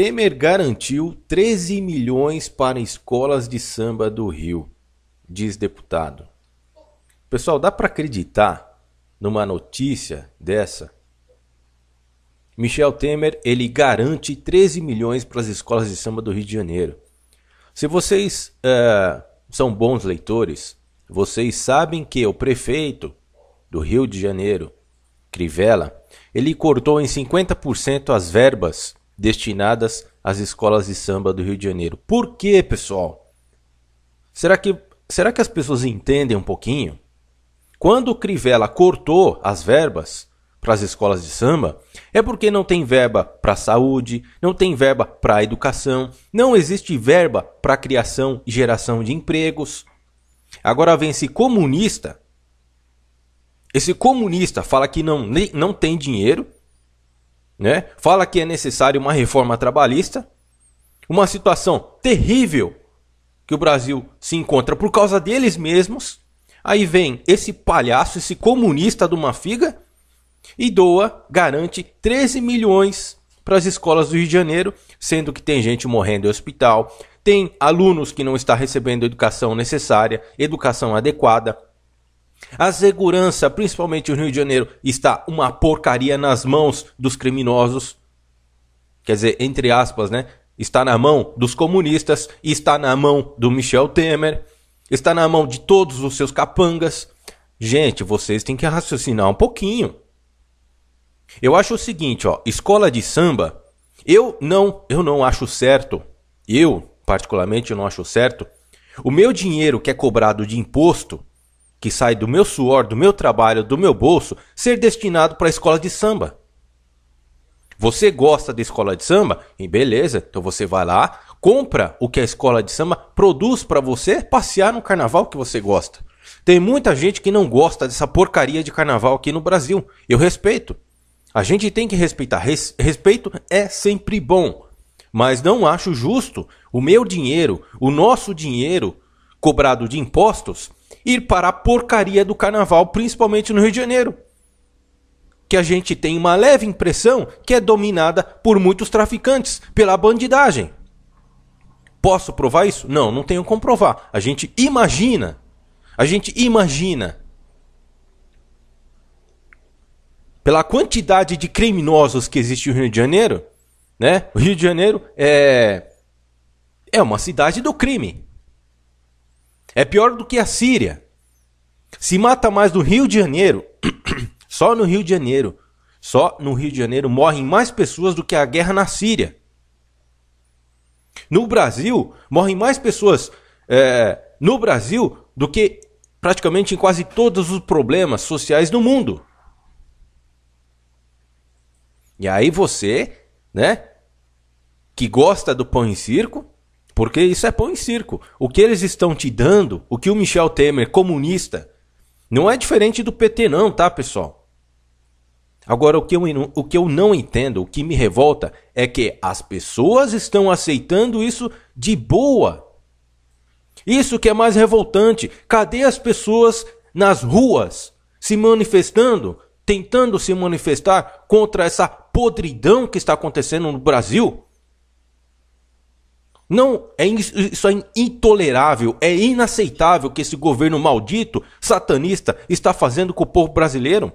Temer garantiu 13 milhões para escolas de samba do Rio, diz deputado. Pessoal, dá para acreditar numa notícia dessa? Michel Temer, ele garante 13 milhões para as escolas de samba do Rio de Janeiro. Se vocês uh, são bons leitores, vocês sabem que o prefeito do Rio de Janeiro, Crivella, ele cortou em 50% as verbas destinadas às escolas de samba do Rio de Janeiro. Por quê, pessoal? Será que, será que as pessoas entendem um pouquinho? Quando o Crivella cortou as verbas para as escolas de samba, é porque não tem verba para a saúde, não tem verba para a educação, não existe verba para a criação e geração de empregos. Agora vem esse comunista. Esse comunista fala que não, não tem dinheiro, né? Fala que é necessário uma reforma trabalhista, uma situação terrível que o Brasil se encontra por causa deles mesmos. Aí vem esse palhaço, esse comunista de uma figa e doa, garante 13 milhões para as escolas do Rio de Janeiro, sendo que tem gente morrendo em hospital, tem alunos que não está recebendo a educação necessária, educação adequada, a segurança, principalmente no Rio de Janeiro, está uma porcaria nas mãos dos criminosos. Quer dizer, entre aspas, né? Está na mão dos comunistas, está na mão do Michel Temer, está na mão de todos os seus capangas. Gente, vocês têm que raciocinar um pouquinho. Eu acho o seguinte, ó, escola de samba, eu não, eu não acho certo. Eu, particularmente, não acho certo. O meu dinheiro que é cobrado de imposto que sai do meu suor, do meu trabalho, do meu bolso, ser destinado para a escola de samba. Você gosta de escola de samba? E beleza, então você vai lá, compra o que a escola de samba produz para você passear no carnaval que você gosta. Tem muita gente que não gosta dessa porcaria de carnaval aqui no Brasil. Eu respeito. A gente tem que respeitar. Res respeito é sempre bom. Mas não acho justo o meu dinheiro, o nosso dinheiro cobrado de impostos, ir para a porcaria do carnaval, principalmente no Rio de Janeiro. Que a gente tem uma leve impressão que é dominada por muitos traficantes, pela bandidagem. Posso provar isso? Não, não tenho como provar. A gente imagina. A gente imagina. Pela quantidade de criminosos que existe no Rio de Janeiro, né? O Rio de Janeiro é é uma cidade do crime. É pior do que a Síria. Se mata mais no Rio de Janeiro, só no Rio de Janeiro, só no Rio de Janeiro morrem mais pessoas do que a guerra na Síria. No Brasil, morrem mais pessoas é, no Brasil do que praticamente em quase todos os problemas sociais do mundo. E aí você, né, que gosta do pão em circo, porque isso é pão em circo. O que eles estão te dando, o que o Michel Temer, comunista, não é diferente do PT, não, tá, pessoal? Agora, o que, eu, o que eu não entendo, o que me revolta, é que as pessoas estão aceitando isso de boa. Isso que é mais revoltante. Cadê as pessoas nas ruas se manifestando, tentando se manifestar contra essa podridão que está acontecendo no Brasil? Não, é isso é intolerável, é inaceitável que esse governo maldito, satanista, está fazendo com o povo brasileiro.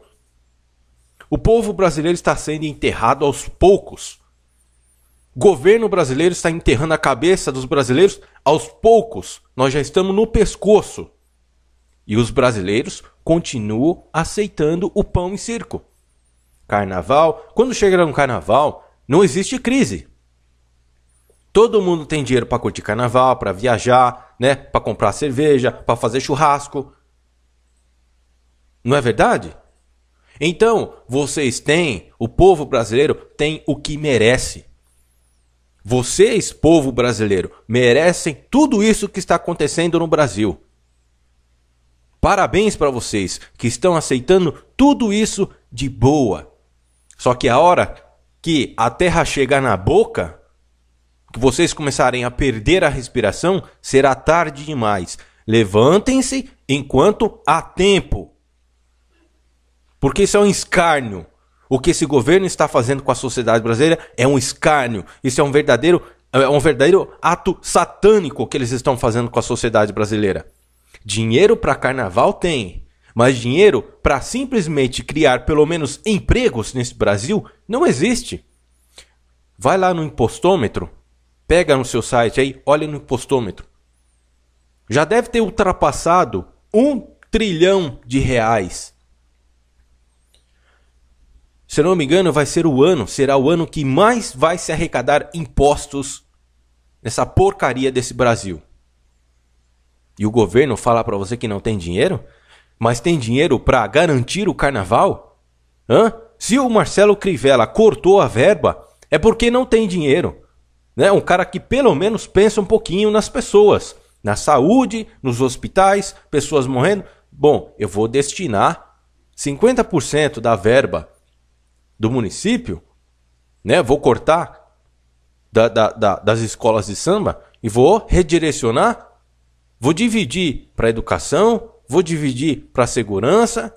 O povo brasileiro está sendo enterrado aos poucos. O governo brasileiro está enterrando a cabeça dos brasileiros aos poucos. Nós já estamos no pescoço. E os brasileiros continuam aceitando o pão em circo. Carnaval, quando chega no carnaval, não existe crise. Todo mundo tem dinheiro para curtir carnaval, para viajar, né? Para comprar cerveja, para fazer churrasco. Não é verdade? Então, vocês têm, o povo brasileiro tem o que merece. Vocês, povo brasileiro, merecem tudo isso que está acontecendo no Brasil. Parabéns para vocês que estão aceitando tudo isso de boa. Só que a hora que a terra chegar na boca, vocês começarem a perder a respiração, será tarde demais. Levantem-se enquanto há tempo. Porque isso é um escárnio. O que esse governo está fazendo com a sociedade brasileira é um escárnio. Isso é um verdadeiro, é um verdadeiro ato satânico que eles estão fazendo com a sociedade brasileira. Dinheiro para carnaval tem, mas dinheiro para simplesmente criar pelo menos empregos nesse Brasil não existe. Vai lá no impostômetro Pega no seu site aí, olha no impostômetro. Já deve ter ultrapassado um trilhão de reais. Se não me engano, vai ser o ano, será o ano que mais vai se arrecadar impostos nessa porcaria desse Brasil. E o governo fala para você que não tem dinheiro? Mas tem dinheiro para garantir o carnaval? Hã? Se o Marcelo Crivella cortou a verba, é porque não tem dinheiro. Né? Um cara que pelo menos pensa um pouquinho nas pessoas, na saúde, nos hospitais, pessoas morrendo. Bom, eu vou destinar 50% da verba do município, né? Vou cortar da, da, da, das escolas de samba e vou redirecionar, vou dividir para educação, vou dividir para segurança.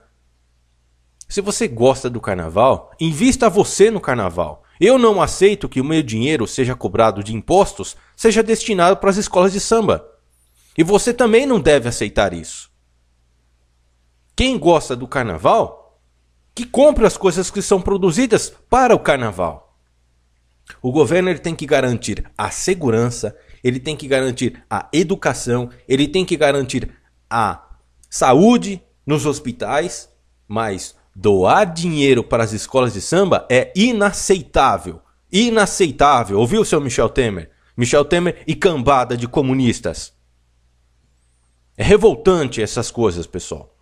Se você gosta do carnaval, invista você no carnaval. Eu não aceito que o meu dinheiro seja cobrado de impostos, seja destinado para as escolas de samba. E você também não deve aceitar isso. Quem gosta do carnaval, que compre as coisas que são produzidas para o carnaval. O governo ele tem que garantir a segurança, ele tem que garantir a educação, ele tem que garantir a saúde nos hospitais, mas Doar dinheiro para as escolas de samba é inaceitável. Inaceitável, ouviu, seu Michel Temer? Michel Temer e cambada de comunistas. É revoltante essas coisas, pessoal.